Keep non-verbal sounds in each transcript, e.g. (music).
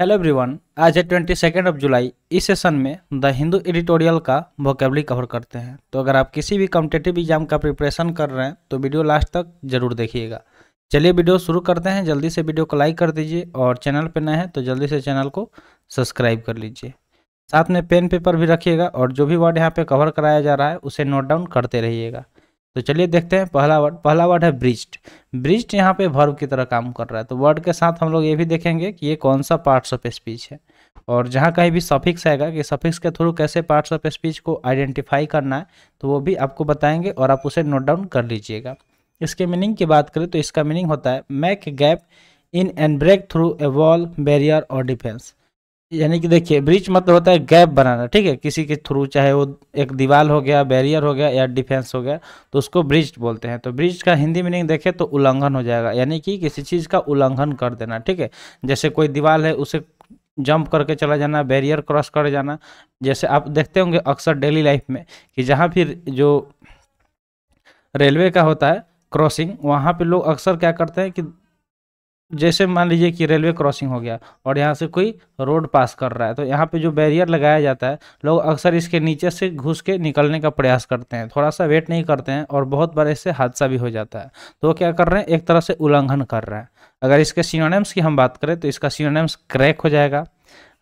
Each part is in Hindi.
हेलो एवरीवन आज है ट्वेंटी सेकेंड ऑफ जुलाई इस सेशन में द हिंदू एडिटोरियल का वोकेबली कवर करते हैं तो अगर आप किसी भी कॉम्पिटेटिव एग्जाम का प्रिपरेशन कर रहे हैं तो वीडियो लास्ट तक जरूर देखिएगा चलिए वीडियो शुरू करते हैं जल्दी से वीडियो को लाइक कर दीजिए और चैनल पर नए हैं तो जल्दी से चैनल को सब्सक्राइब कर लीजिए साथ में पेन पेपर भी रखिएगा और जो भी वर्ड यहाँ पर कवर कराया जा रहा है उसे नोट डाउन करते रहिएगा तो चलिए देखते हैं पहला वर्ड पहला वर्ड है ब्रिस्ट ब्रिस्ट यहाँ पे वर्ब की तरह काम कर रहा है तो वर्ड के साथ हम लोग ये भी देखेंगे कि ये कौन सा पार्ट्स ऑफ स्पीच है और जहाँ कहीं भी सफिक्स आएगा कि सफिक्स के थ्रू कैसे पार्ट्स ऑफ स्पीच को आइडेंटिफाई करना है तो वो भी आपको बताएंगे और आप उसे नोट डाउन कर लीजिएगा इसके मीनिंग की बात करें तो इसका मीनिंग होता है make gap in and break through a wall barrier और डिफेंस यानी कि देखिए ब्रिज मतलब होता है गैप बनाना ठीक है किसी के थ्रू चाहे वो एक दीवार हो गया बैरियर हो गया या डिफेंस हो गया तो उसको ब्रिज बोलते हैं तो ब्रिज का हिंदी मीनिंग देखें तो उल्लंघन हो जाएगा यानी कि किसी चीज़ का उल्लंघन कर देना ठीक है जैसे कोई दीवार है उसे जंप करके चला जाना बैरियर क्रॉस कर जाना जैसे आप देखते होंगे अक्सर डेली लाइफ में कि जहाँ फिर जो रेलवे का होता है क्रॉसिंग वहाँ पर लोग अक्सर क्या करते हैं कि जैसे मान लीजिए कि रेलवे क्रॉसिंग हो गया और यहाँ से कोई रोड पास कर रहा है तो यहाँ पे जो बैरियर लगाया जाता है लोग अक्सर इसके नीचे से घुस के निकलने का प्रयास करते हैं थोड़ा सा वेट नहीं करते हैं और बहुत बार इससे हादसा भी हो जाता है तो वो क्या कर रहे हैं एक तरह से उल्लंघन कर रहे हैं अगर इसके सीनोनेम्स की हम बात करें तो इसका सीनोनेम्स क्रैक हो जाएगा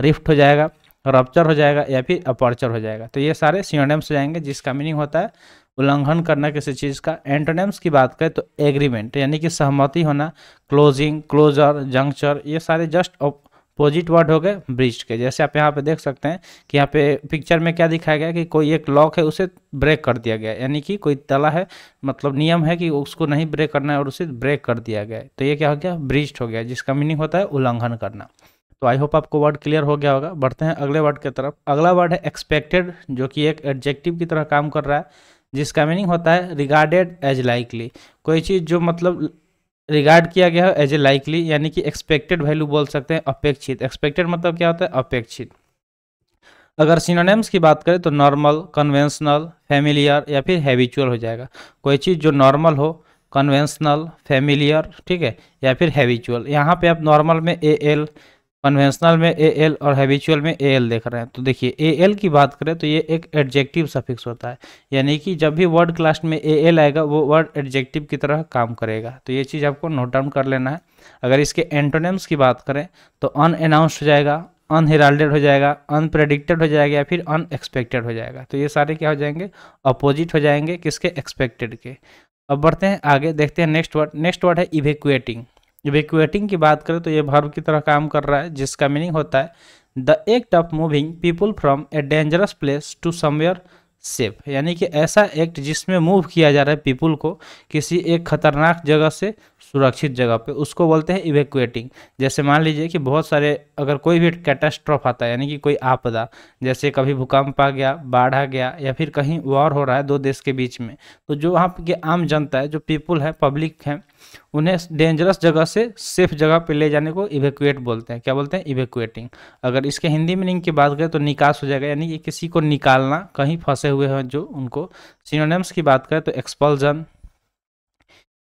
रिफ्ट हो जाएगा रपच्चर हो जाएगा या फिर अपर्चर हो जाएगा तो ये सारे सीनोनेम्स हो जाएंगे जिसका मीनिंग होता है उल्लंघन करना किसी चीज़ का एंटोनेम्स की बात करें तो एग्रीमेंट यानी कि सहमति होना क्लोजिंग क्लोजर जंक्चर ये सारे जस्ट अपोजिट वर्ड हो गए ब्रिज के जैसे आप यहाँ पे देख सकते हैं कि यहाँ पे पिक्चर में क्या दिखाया गया कि कोई एक लॉक है उसे ब्रेक कर दिया गया यानी कि कोई तला है मतलब नियम है कि उसको नहीं ब्रेक करना है और उसे ब्रेक कर दिया गया तो ये क्या हो गया ब्रिज हो गया जिसका मीनिंग होता है उल्लंघन करना तो आई होप आपको वर्ड क्लियर हो गया होगा बढ़ते हैं अगले वर्ड की तरफ अगला वर्ड है एक्सपेक्टेड जो कि एक एडजेक्टिव की तरह काम कर रहा है जिसका मीनिंग होता है रिगार्डेड एज लाइकली कोई चीज़ जो मतलब रिगार्ड किया गया हो एज ए लाइकली यानी कि एक्सपेक्टेड वैल्यू बोल सकते हैं अपेक्षित एक्सपेक्टेड मतलब क्या होता है अपेक्षित अगर सिनोनिम्स की बात करें तो नॉर्मल कन्वेंशनल फेमिलियर या फिर हैबिचुअल हो जाएगा कोई चीज़ जो नॉर्मल हो कन्वेंशनल फेमिलियर ठीक है या फिर हैबिचुअल यहाँ पे आप नॉर्मल में ए एल कन्वेंशनल में ए एल और हैबिचुअल में ए एल देख रहे हैं तो देखिए ए एल की बात करें तो ये एक एडजेक्टिव सफिक्स होता है यानी कि जब भी वर्ड क्लास में ए एल आएगा वो वर्ड एडजेक्टिव की तरह काम करेगा तो ये चीज़ आपको नोट डाउन कर लेना है अगर इसके एंटोनेम्स की बात करें तो अनअनाउंस हो जाएगा अनहेराल्डेड हो जाएगा अनप्रेडिक्टेड हो जाएगा या फिर अनएक्सपेक्टेड हो जाएगा तो ये सारे क्या हो जाएंगे अपोजिट हो जाएंगे किसके एक्सपेक्टेड के अब बढ़ते हैं आगे देखते हैं नेक्स्ट वर्ड नेक्स्ट वर्ड है इवेक्युएटिंग इवेक्यूएटिंग की बात करें तो ये भर्व की तरह काम कर रहा है जिसका मीनिंग होता है the act of moving people from a dangerous place to somewhere safe यानी कि ऐसा एक्ट जिसमें मूव किया जा रहा है पीपुल को किसी एक खतरनाक जगह से सुरक्षित जगह पे उसको बोलते हैं इवेक्एटिंग जैसे मान लीजिए कि बहुत सारे अगर कोई भी कैटास्ट्रॉफ आता है यानी कि कोई आपदा जैसे कभी भूकंप आ गया बाढ़ आ गया या फिर कहीं वॉर हो रहा है दो देश के बीच में तो जो वहाँ की आम जनता है जो पीपुल है पब्लिक है उन्हें डेंजरस जगह से सेफ जगह पर ले जाने को इवेक्यूएट बोलते हैं क्या बोलते हैं इवेक्यूएटिंग अगर इसके हिंदी मीनिंग की बात करें तो निकास हो जाएगा यानी कि किसी को निकालना कहीं फंसे हुए हैं जो उनको सिनोनिम्स की बात करें तो एक्सपल्जन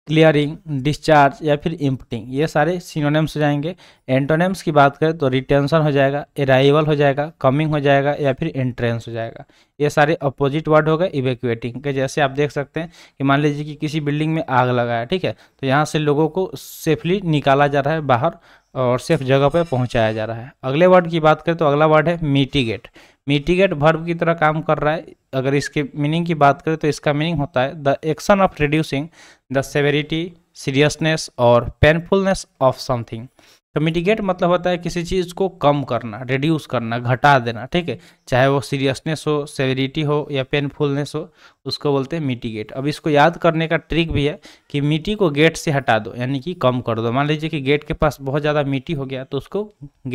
क्लियरिंग डिस्चार्ज या फिर इम्पटिंग ये सारे सिनोनिम्स हो जाएंगे एंटोनिम्स की बात करें तो रिटेंशन हो जाएगा अराइवल हो जाएगा कमिंग हो जाएगा या फिर एंट्रेंस हो जाएगा ये सारे अपोजिट वर्ड हो गए इवेक्यूएटिंग के जैसे आप देख सकते हैं कि मान लीजिए कि किसी बिल्डिंग में आग लगा है ठीक है तो यहाँ से लोगों को सेफली निकाला जा रहा है बाहर और सेफ जगह पर पहुँचाया जा रहा है अगले वर्ड की बात करें तो अगला वर्ड है मीटिगेट मिटिगेट वर्ब की तरह काम कर रहा है अगर इसके मीनिंग की बात करें तो इसका मीनिंग होता है the action of reducing the severity seriousness और पेनफुलनेस ऑफ समथिंग तो मिटिगेट मतलब होता है किसी चीज़ को कम करना रिड्यूस करना घटा देना ठीक है चाहे वो सीरियसनेस हो सेवरिटी हो या पेनफुलनेस हो उसको बोलते हैं मिटिगेट अब इसको याद करने का ट्रिक भी है कि मिट्टी को गेट से हटा दो यानी कि कम कर दो मान लीजिए कि गेट के पास बहुत ज़्यादा मिट्टी हो गया तो उसको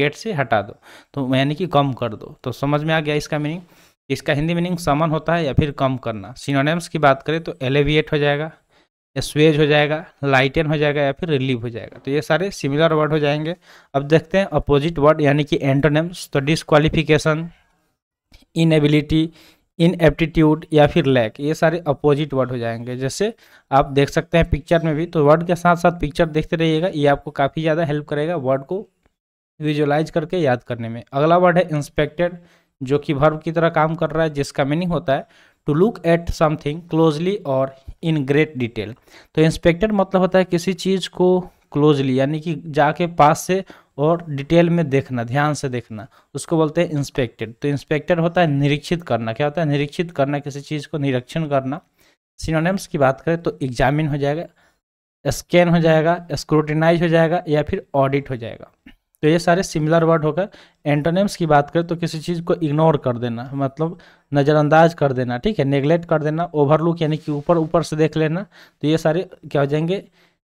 गेट से हटा दो तो यानी कि कम कर दो तो समझ में आ गया इसका मीनिंग इसका हिंदी मीनिंग समन होता है या फिर कम करना सिनोनेम्स की बात करें तो एलिविएट हो जाएगा स्वेज हो जाएगा लाइटन हो जाएगा या फिर रिलीव हो जाएगा तो ये सारे सिमिलर वर्ड हो जाएंगे अब देखते हैं अपोजिट वर्ड यानी कि एंटोनेम्स तो डिसक्वालिफिकेशन इनएबिलिटी इनएप्टीट्यूड या फिर लैक ये सारे अपोजिट वर्ड हो जाएंगे जैसे आप देख सकते हैं पिक्चर में भी तो वर्ड के साथ साथ पिक्चर देखते रहिएगा ये आपको काफ़ी ज़्यादा हेल्प करेगा वर्ड को विजुअलाइज करके याद करने में अगला वर्ड है इंस्पेक्टेड जो कि भर्व की तरह काम कर रहा है जिसका मीनिंग होता है to look at something closely और इन ग्रेट डिटेल तो इंस्पेक्टेड मतलब होता है किसी चीज़ को क्लोजली यानी कि जाके पास से और डिटेल में देखना ध्यान से देखना उसको बोलते हैं इंस्पेक्टेड तो इंस्पेक्टेड होता है निरीक्षित करना क्या होता है निरीक्षित करना किसी चीज़ को निरीक्षण करना सिनोनिम्स की बात करें तो एग्जामिन हो जाएगा स्कैन हो जाएगा स्क्रूटिनाइज हो जाएगा या फिर ऑडिट हो जाएगा तो ये सारे सिमिलर वर्ड होगा एंटोनिम्स की बात करें तो किसी चीज़ को इग्नोर कर देना मतलब नज़रअंदाज कर देना ठीक है नेगलेक्ट कर देना ओवरलुक यानी कि ऊपर ऊपर से देख लेना तो ये सारे क्या हो जाएंगे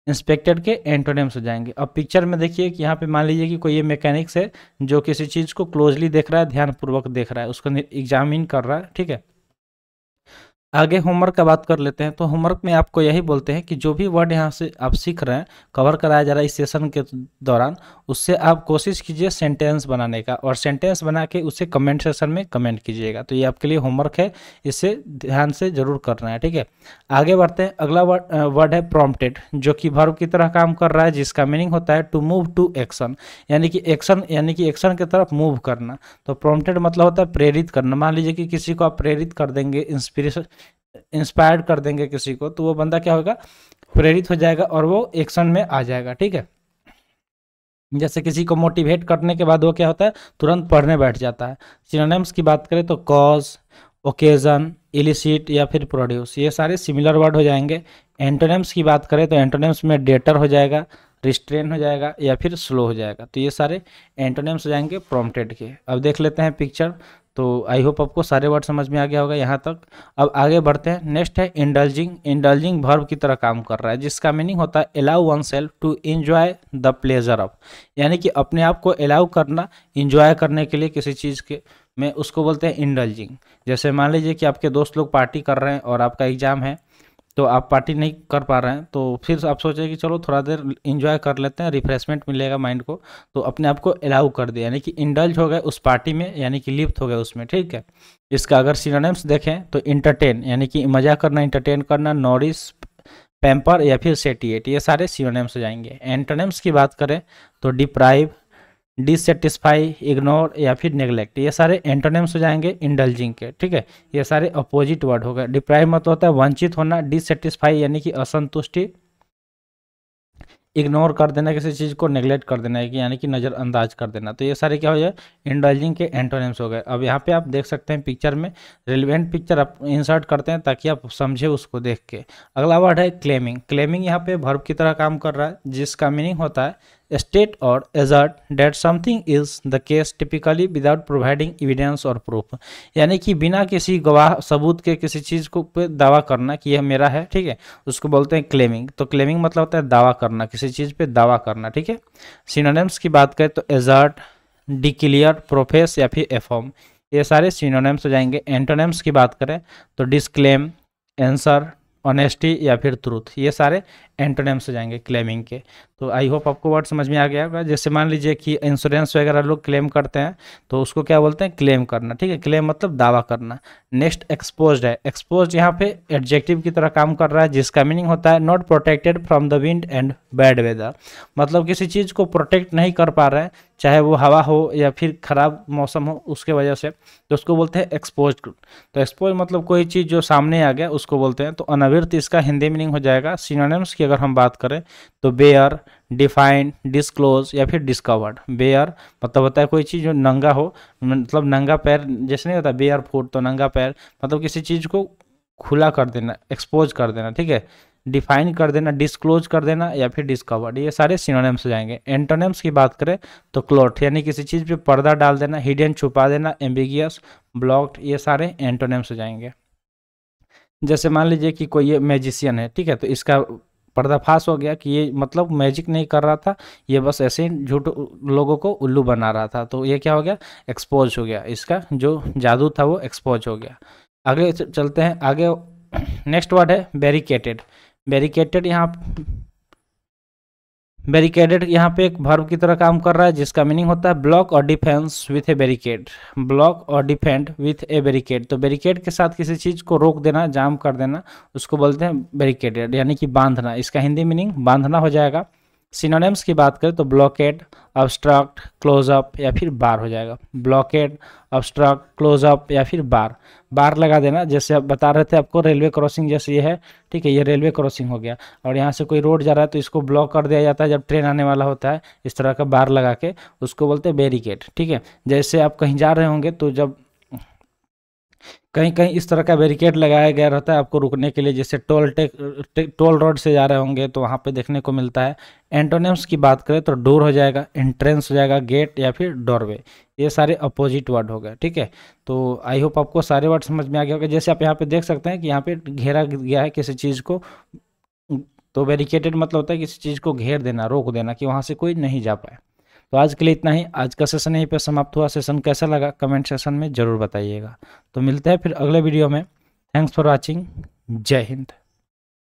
इंस्पेक्टर के एंटोनेम्स हो जाएंगे अब पिक्चर में देखिए कि यहाँ पे मान लीजिए कि कोई ये मैकेनिक्स है जो किसी चीज़ को क्लोजली देख रहा है ध्यानपूर्वक देख रहा है उसको एग्जामिन कर रहा है ठीक है आगे होमवर्क का बात कर लेते हैं तो होमवर्क में आपको यही बोलते हैं कि जो भी वर्ड यहाँ से आप सीख रहे हैं कवर कराया जा रहा है इस सेशन के दौरान उससे आप कोशिश कीजिए सेंटेंस बनाने का और सेंटेंस बना के उसे कमेंट सेशन में कमेंट कीजिएगा तो ये आपके लिए होमवर्क है इसे ध्यान से जरूर करना है ठीक है आगे बढ़ते हैं अगला वर्ड वर्ड है प्रोमटेड जो कि भर्व की तरह काम कर रहा है जिसका मीनिंग होता है टू मूव टू एक्शन यानी कि एक्शन यानी कि एक्शन की तरफ मूव करना तो प्रोमटेड मतलब होता है प्रेरित करना मान लीजिए कि किसी को आप प्रेरित कर देंगे इंस्पिरेशन इंस्पायर्ड कर देंगे किसी को तो वो बंदा क्या होगा प्रेरित हो जाएगा और वो एक्शन में आ जाएगा ठीक है जैसे किसी को मोटिवेट करने के बाद वो क्या होता है तुरंत पढ़ने बैठ जाता है सिनोनिम्स की बात करें तो कॉज ओकेजन इलिसिट या फिर प्रोड्यूस ये सारे सिमिलर वर्ड हो जाएंगे एंटोनिम्स की बात करें तो एंटोनिम्स में डेटर हो जाएगा रिस्ट्रेन हो जाएगा या फिर स्लो हो जाएगा तो ये सारे एंटोनिम्स हो जाएंगे प्रोमटेड के अब देख लेते हैं पिक्चर तो आई होप आपको सारे वर्ड समझ में आ गया होगा यहाँ तक अब आगे बढ़ते हैं नेक्स्ट है इंडल्जिंग इंडल्जिंग भर्व की तरह काम कर रहा है जिसका मीनिंग होता है allow oneself to enjoy the pleasure of यानी कि अपने आप को अलाउ करना इन्जॉय करने के लिए किसी चीज़ के में उसको बोलते हैं इंडल्जिंग जैसे मान लीजिए कि आपके दोस्त लोग पार्टी कर रहे हैं और आपका एग्जाम है तो आप पार्टी नहीं कर पा रहे हैं तो फिर आप सोचें कि चलो थोड़ा देर इन्जॉय कर लेते हैं रिफ्रेशमेंट मिलेगा माइंड को तो अपने आप को अलाउ कर दिया यानी कि इंडल्ज हो गए उस पार्टी में यानी कि लिप्त हो गए उसमें ठीक है इसका अगर सिनोनिम्स देखें तो इंटरटेन यानी कि मजा करना इंटरटेन करना नॉरिस पैम्पर या फिर सेटिएट ये सारे सिनोनिम्स हो जाएंगे एंटोनिम्स की बात करें तो डिप्राइव डिससेटिस्फाई इग्नोर या फिर नेग्लेक्ट ये सारे एंटोनेम्स हो जाएंगे इंडल्जिंग के ठीक है ये सारे अपोजिट वर्ड हो गए डिप्राइव मत होता है वंचित होना डिससेटिस्फाई यानी कि असंतुष्टि इग्नोर कर देना किसी चीज़ को नेग्लेक्ट कर देना है कि यानी कि नज़रअंदाज कर देना तो ये सारे क्या हो जाए इंडलजिंग के एंटोनिम्स हो गए अब यहाँ पे आप देख सकते हैं पिक्चर में रिलेवेंट पिक्चर आप इंसर्ट करते हैं ताकि आप समझे उसको देख के अगला वर्ड है क्लेमिंग क्लेमिंग यहाँ पे भर्व की तरह काम कर रहा है जिसका मीनिंग होता है स्टेट और assert that something is the case typically without providing evidence और प्रूफ यानी कि बिना किसी गवाह सबूत के किसी चीज़ को पे दावा करना कि यह मेरा है ठीक है उसको बोलते हैं क्लेमिंग तो क्लेमिंग मतलब होता है दावा करना किसी चीज़ पे दावा करना ठीक है सिनोनेम्स की बात करें तो एजर्ट डिक्लियर प्रोफेस या फिर एफॉर्म ये सारे सिनोनेम्स हो जाएंगे एंटोनेम्स की बात करें तो डिस्क्लेम एंसर ऑनेस्टी या फिर ट्रूथ ये सारे एंटोनेम्स हो जाएंगे क्लेमिंग के तो आई होप आपको वर्ड समझ में आ गया होगा जैसे मान लीजिए कि इंश्योरेंस वगैरह लोग क्लेम करते हैं तो उसको क्या बोलते हैं क्लेम करना ठीक है क्लेम मतलब दावा करना नेक्स्ट एक्सपोज है एक्सपोज यहाँ पे एडजेक्टिव की तरह काम कर रहा है जिसका मीनिंग होता है not protected from the wind and bad weather मतलब किसी चीज़ को प्रोटेक्ट नहीं कर पा रहे हैं चाहे वो हवा हो या फिर ख़राब मौसम हो उसके वजह से तो उसको बोलते हैं एक्सपोज तो एक्सपोज मतलब कोई चीज़ जो सामने आ गया उसको बोलते हैं तो अनविरत इसका हिंदी मीनिंग हो जाएगा सिनोनिम्स की अगर हम बात करें तो बेयर डिफाइंड डिस्क्लोज या फिर डिस्कवर्ड बेयर मतलब होता है कोई चीज़ जो नंगा हो मतलब नंगा पैर जैसे नहीं होता बेयर फूट तो नंगा पैर मतलब किसी चीज़ को खुला कर देना एक्सपोज कर देना ठीक है डिफाइन कर देना डिस्क्लोज कर देना या फिर डिस्कवर्ड ये सारे सिनोनिम्स हो जाएंगे एंटोनिम्स की बात करें तो क्लोट यानी किसी चीज़ पे पर्दा डाल देना हिडन छुपा देना एम्बिगियस ब्लॉक्ड ये सारे एंटोनिम्स हो जाएंगे जैसे मान लीजिए कि कोई ये मैजिशियन है ठीक है तो इसका पर्दाफाश हो गया कि ये मतलब मैजिक नहीं कर रहा था ये बस ऐसे ही झूठ लोगों को उल्लू बना रहा था तो ये क्या हो गया एक्सपोज हो गया इसका जो जादू था वो एक्सपोज हो गया आगे चलते हैं आगे नेक्स्ट (clears throat) वर्ड है बैरिकेटेड बैरिकेटेड यहाँ बैरिकेडेड यहाँ पे एक भर्व की तरह काम कर रहा है जिसका मीनिंग होता है ब्लॉक और defence with a barricade block और डिफेंड विथ ए बैरिकेड तो बैरिकेड के साथ किसी चीज़ को रोक देना जाम कर देना उसको बोलते हैं बैरिकेडेड यानी कि बांधना इसका हिंदी मीनिंग बांधना हो जाएगा सिनोनिम्स की बात करें तो ब्लॉकेट अब्स्ट्रक्ट क्लोजअप या फिर बार हो जाएगा ब्लॉकेट अब्स्ट्रक्ट क्लोजअप या फिर बार बार लगा देना जैसे आप बता रहे थे आपको रेलवे क्रॉसिंग जैसे ये है ठीक है ये रेलवे क्रॉसिंग हो गया और यहाँ से कोई रोड जा रहा है तो इसको ब्लॉक कर दिया जाता है जब ट्रेन आने वाला होता है इस तरह का बार लगा के उसको बोलते हैं बैरिकेड ठीक है जैसे आप कहीं जा रहे होंगे तो जब कहीं कहीं इस तरह का बैरिकेड लगाया गया रहता है आपको रुकने के लिए जैसे टोल टेक टे, टोल रोड से जा रहे होंगे तो वहाँ पे देखने को मिलता है एंटोनिम्स की बात करें तो डोर हो जाएगा एंट्रेंस हो जाएगा गेट या फिर डोरवे ये सारे अपोजिट वर्ड हो गए ठीक है तो आई होप आपको सारे वर्ड समझ में आ गया होगा जैसे आप यहाँ पे देख सकते हैं कि यहाँ पे घेरा गया है किसी चीज़ को तो बैरिकेटेड मतलब होता है किसी चीज़ को घेर देना रोक देना कि वहाँ से कोई नहीं जा पाए तो आज के लिए इतना ही आज का सेशन यहीं पर समाप्त हुआ सेशन कैसा लगा कमेंट सेशन में ज़रूर बताइएगा तो मिलते हैं फिर अगले वीडियो में थैंक्स फॉर वॉचिंग जय हिंद